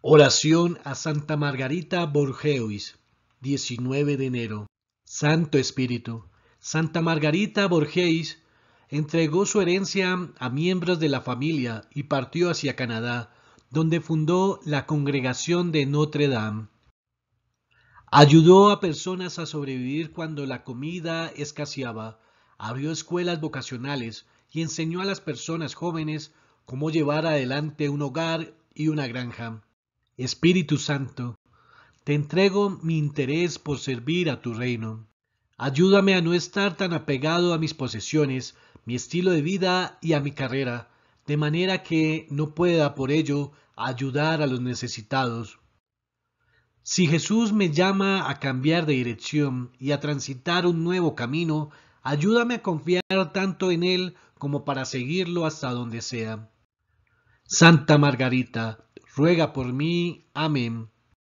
Oración a Santa Margarita Borgeus, 19 de enero. Santo Espíritu, Santa Margarita Borgeis entregó su herencia a miembros de la familia y partió hacia Canadá, donde fundó la congregación de Notre Dame. Ayudó a personas a sobrevivir cuando la comida escaseaba, abrió escuelas vocacionales y enseñó a las personas jóvenes cómo llevar adelante un hogar y una granja. Espíritu Santo, te entrego mi interés por servir a tu reino. Ayúdame a no estar tan apegado a mis posesiones, mi estilo de vida y a mi carrera, de manera que no pueda por ello ayudar a los necesitados. Si Jesús me llama a cambiar de dirección y a transitar un nuevo camino, ayúdame a confiar tanto en Él como para seguirlo hasta donde sea. Santa Margarita, ruega por mí. Amén.